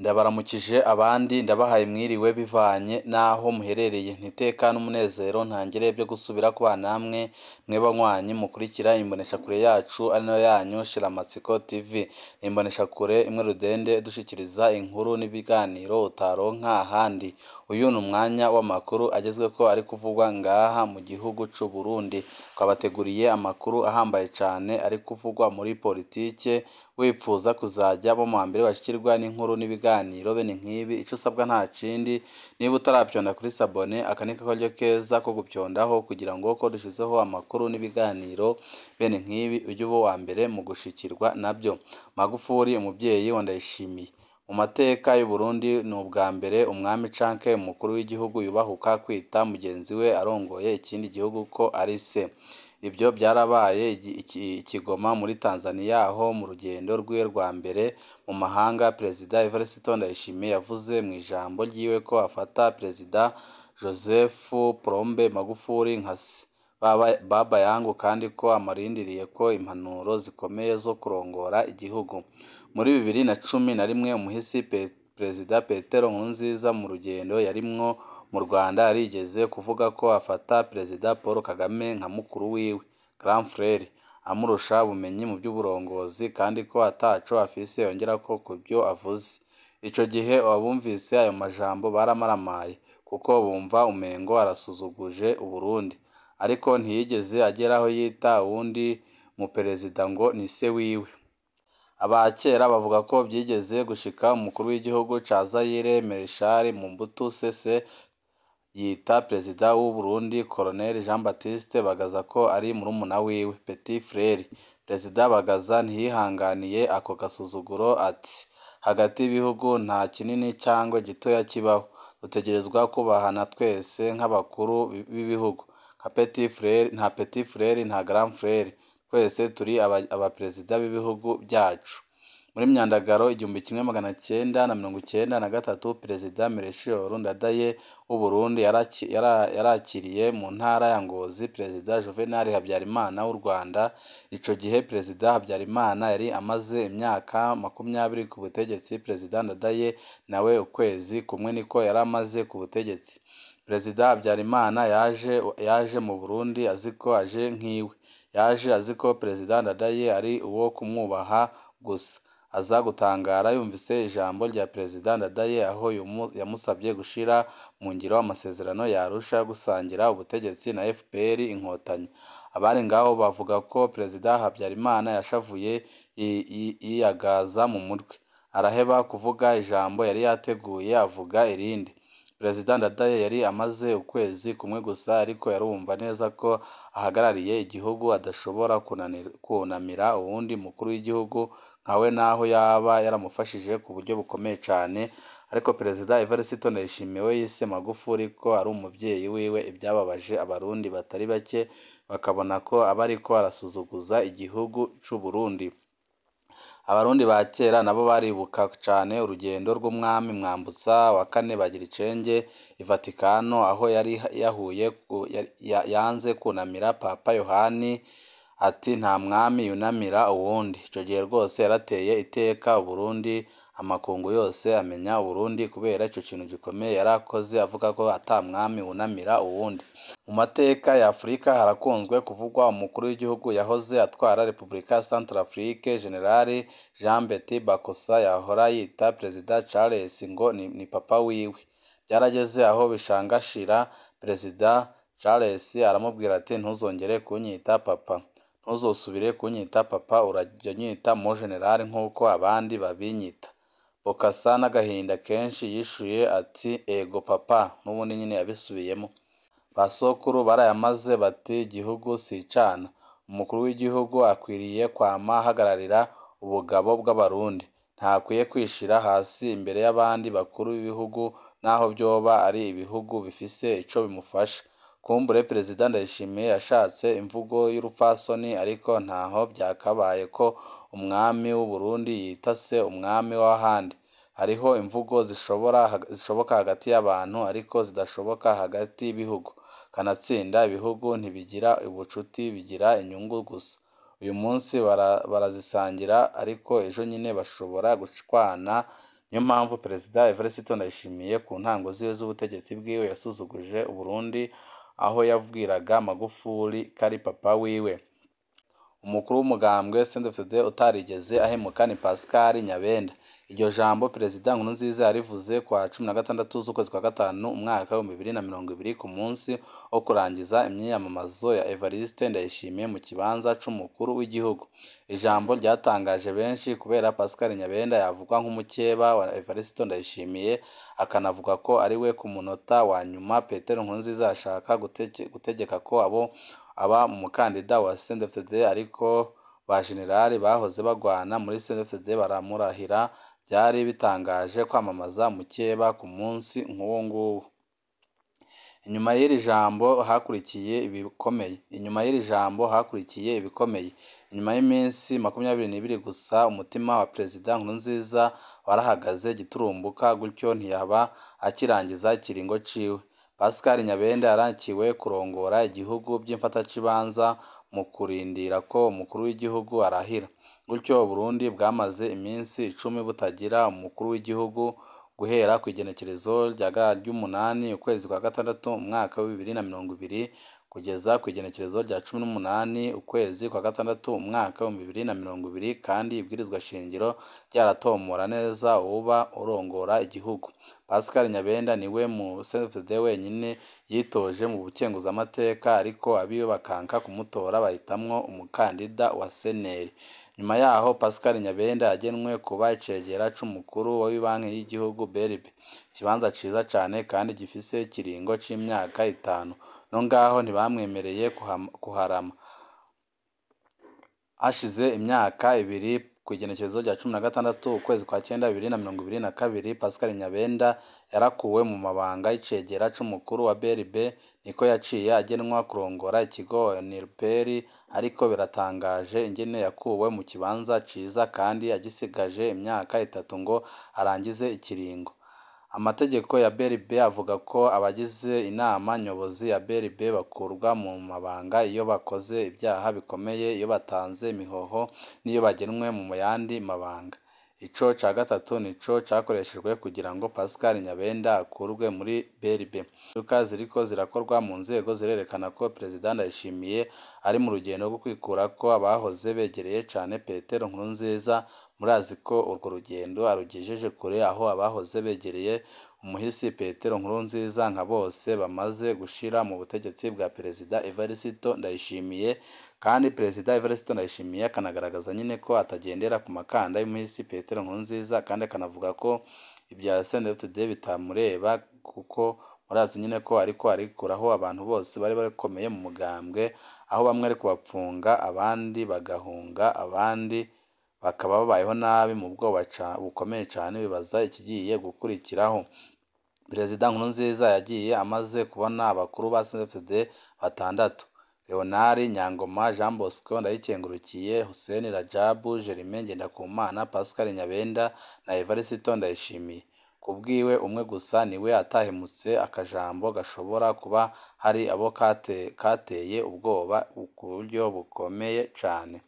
Ndabaramukije abandi ndabahaye mwiriwe bivanye n'aho muherereye nti n'umunezero ntangire byo gusubira kubana namwe mwe banywanyi mukurikira imboneshakure yacu ari nayo yanyu Shiramatsiko TV, imboneshakure imwe rudende idushyikiriza inkuru n'ibiganiro utaronka ahandi. Uyu ni umwanya w'amakuru agezwe ko ari kuvugwa ngaha mu gihugu cy’u Burundi. Twabateguriye amakuru ahambaye cyane ari kuvugwa muri politike wifuza kuzajya bo mu mbere bashyikirwa n'inkuru n'ibiganiro bene nk'ibi icyo usabwa nta kindi niba utarabyonda kuri sabone aka ni keza ko gubyondaho kugira ngo uko dushyizeho amakuru n'ibiganiro bene nk'ibi ujye uba uwa mbere mu gushikirwa nabyo Magufuli umubyeyi wa mu mateka y'u Burundi ni ubwa mbere umwami canke umukuru w'igihugu yubahuka kwita mugenzi we arongoye ikindi gihugu ko ari se Ibyo byarabaye i Kigoma muri Tanzania aho mu rugendo rwe rwa mbere mu mahanga Perezida Evariste Ndayishimiye yavuze mu ijambo ryiwe ko afata Perezida Joseph Prombe Magufuli nka “baba yangu” kandi ko amarindiriye ko impanuro zikomeye zo kurongora igihugu. Muri bibiri na cumi na rimwe umuhisi Perezida Petero Nkurunziza mu rugendo yarimwo mu Rwanda arigeze kuvuga ko afata Perezida Paul Kagame nka mukuru wiwe (Grand Frère) amurusha ubumenyi mu by'uburongozi kandi ko ataco afise yongera ko ku byo avuze icyo gihe abumvise ayo majambo baramaramaye kuko bumva umengo arasuzuguje u Burundi ariko ntiyigeze agera aho yita uwundi mu perezida ngo ni se wiwe abakera bavuga ko byigeze gushika umukuru w'igihugu ca Zaire mu Mobutu Sese yita Perezida w'u Burundi Colonel Jean Baptiste Bagaza ko ari murumuna wiwe (Petit frère) Perezida Bagaza ntiyihanganiye ako gasuzuguro ati “Hagati y'ibihugu nta kinini cyangwa gitoya kibaho dutegerezwa kubahana twese nk'abakuru b'ibihugu nta Petit frère nta Grand frère twese turi abaperezida b'ibihugu byacu” Muri Myandagaro igihumbi kimwe magana cyenda na mirongo cyenda na gatatu, Perezida Melchior Ndadaye w'u Burundi yarakiriye mu ntara ya Ngozi Perezida Juvenal Habyarimana w'u Rwanda, icyo gihe Perezida Habyarimana yari amaze imyaka makumyabiri ku butegetsi, Perezida Ndadaye nawe ukwezi kumwe niko yari amaze ku butegetsi. Perezida Habyarimana yaje yaje mu Burundi azi ko aje nk'iwe, yaje azi ko Perezida Ndadaye ari uwo kumwubaha gusa. aza gutangara yumvise ijambo rya Perezida Ndadaye aho yamusabye gushyira mu ngiro amasezerano y'Arusha yo gusangira ubutegetsi na FPR Inkotanyi abari ngaho bavuga ko Perezida Habyarimana yashavuye yiyagaza mu mutwe araheba kuvuga ijambo yari yateguye avuga irindi Perezida Ndadaye yari amaze ukwezi kumwe gusa ariko yarumva neza ko ahagarariye igihugu adashobora kunamira uwundi mukuru w'igihugu nkawe naho yaba yaramufashije ku buryo bukomeye cyane ariko Perezida Evariste Ndayishimiye we yise Magufuli ko ari umubyeyi wiwe ibyababaje abarundi batari bake bakabona ko aba ariko arasuzuguza igihugu cy'u Burundi abarundi ba kera nabo baribuka cyane urugendo rw'umwami mwambutsa wa kane bagira icenge i vatikano aho yari yahuye yanze kunamira papa yohani Ati “Nta mwami yunamira uwundi icyo gihe rwose yarateye iteka u amakungu yose amenya u kubera icyo kintu gikomeye yarakoze avuga ko ata mwami wunamira uwundi” Mu mateka ya Afurika harakunzwe kuvugwa umukuru w'igihugu yahoze atwara Repubulika ya Centrafrique Gen Jean Baptiste Bakosa yahora yita Perezida Charles ngo ni papa wiwe byarageze aho bishangashira Perezida Charles aramubwira ati “ntuzongere kunyita papa” ntuzosubire kunyita papa urajya unyita mo generale nk'uko abandi babinyita boka n'agahinda kenshi yishuye ati ego papa n'ubundi nyine yabisubiyemo basokuru sokuru barayamaze bati igihugu si icana umukuru w'igihugu akwiriye kwama ahagararira ubugabo bw'abarundi ntakwiye kwishira hasi imbere y'abandi bakuru b'ibihugu naho byoba ari ibihugu bifise icyo bimufasha Kumbure Perezida Ndayishimiye yashatse imvugo y'urupfasoni ariko ntaho byakabaye ko umwami w'u Burundi yita umwami w'ahandi. Hariho imvugo zishobora zishoboka hagati y'abantu ariko zidashoboka hagati y'ibihugu. Kanatsinda ibihugu ntibigira ubucuti bigira inyungu gusa. Uyu munsi barazisangira ariko ejo nyine bashobora gucwana niyo mpamvu Perezida Evariste Ndayishimiye ku ntango ziwe z'ubutegetsi bwiwe yasuzuguje u Burundi aho yabwiraga Magufuli ko ari papa wiwe umukuru w'umugambwe cndd utarigeze ahemuka ni Pascal Nyabenda iryo jambo Perezida Nkurunziza yarivuze kwa wa cumi na gatandatu z'ukwezi kwa gatanu umwaka w'ibihumbi bibiri na mirongo ibiri ku munsi wo kurangiza imyiyamamazo ya Evariste Ndayishimiye mu kibanza cy'umukuru w'igihugu ijambo ryatangaje benshi kubera Pascal Nyabenda yavugwa nk'umukeba wa Evariste Ndayishimiye akanavuga ko ari we ku munota wa nyuma Petero Nkurunziza ashaka gutegeka ko abo aba umukandida wa cndd ariko ba Jenerali bahoze bagwana muri cndd baramurahira, byari bitangaje kwamamaza Mukeba ku munsi nk'uwo nguwo. Inyuma y'iri jambo hakurikiye ibikomeye. Inyuma y'iri jambo hakurikiye ibikomeye. Nyuma y'iminsi makumyabiri n'ibiri gusa umutima wa Perezida Nkurunziza warahagaze giturumbuka gutyo ntiyaba akirangiza ikiringo ciwe. Pascal Nyabende arankiwe kurongora igihugu by'imfatakibanza mu kurindira ko Umukuru w'Igihugu arahira. Gutyo u Burundi bwamaze iminsi icumi butagira Umukuru w'Igihugu guhera ku igenekerezo rya ry'umunani ukwezi kwa gatandatu umwaka wa bibiri na mirongo ibiri kugeza ku igenekerezo rya cumi n'umunani ukwezi kwa gatandatu umwaka w'ibihumbi bibiri na mirongo ibiri kandi ibwirizwa shingiro ryaratomora neza uba urongora igihugu. Pascal Nyabenda niwe mu cnfd wenyine yitoje mu bukenguzamateka ariko abiwe bakanka kumutora bahitamwo umukandida wa seneri. Nyuma yaho Pascal Nyabenda yagenwe kuba icegera c'umukuru w'ibanki y'igihugu BRB. Ikibanza ciza cane kandi gifise kiringo c'imyaka itanu. aho ngaho ntibamwemereye kuharama. Hashize imyaka ibiri ku igenekerezo rya cumi na gatandatu, ukwezi kwa cyenda, bibiri na mirongo ibiri na kabiri, Pascal Nyabenda yarakuwe mu mabanga y'icegera c'umukuru wa BRB, niko yaciye agenwa kurongora ikigo UNLPR, ariko biratangaje ingene yakuwe mu kibanza ciza kandi agisigaje imyaka itatu ngo arangize ikiringo. Amategeko ya BRB avuga ko abagize inama nyobozi ya BRB bakurwa mu mabanga iyo bakoze ibyaha bikomeye, iyo batanze imihoho n'iyo bagenwe mu yandi mabanga. Ico ca gatatu nico cyakoreshejwe kugira ngo Pascal Nyabenda akurwe muri BRB. Impinduka ziriko zirakorwa mu nzego zirerekana ko Perezida Ndayishimiye ari mu rugendo rwo kwikura ko abahoze begereye cyane Petero Nkurunziza, murazi ko urwo rugendo arugejeje kure aho abahoze begereye umuhisi Petero Nkurunziza nka bose bamaze gushira mu butegetsi bwa Perezida Evariste Ndayishimiye kandi Perezida Evariste Ndayishimiye akanagaragaza nyine ko atagendera ku makanda y'umuhisi Petero Nkurunziza kandi akanavuga ko ibya Senderi Today bitamureba kuko murazi nyine ko ariko arikuraho abantu bose bari bakomeye mu mugambwe aho bamwe ari kubapfunga abandi bagahunga abandi bakaba babayeho nabi mu bwoba bukomeye cyane bibaza ikigiye gukurikiraho Perezida Nkurunziza yagiye amaze kubona abakuru ba Senderi batandatu Leonard Nyangoma Jean Bosco Ndayikengurukiye Hussein Rajabu Germain Ngendakumana Pascal Nyabenda na Evariste Ndayishimiye ku bwiwe umwe gusa niwe atahemutse akajambo gashobora kuba hari abo kateye ubwoba ku buryo bukomeye cane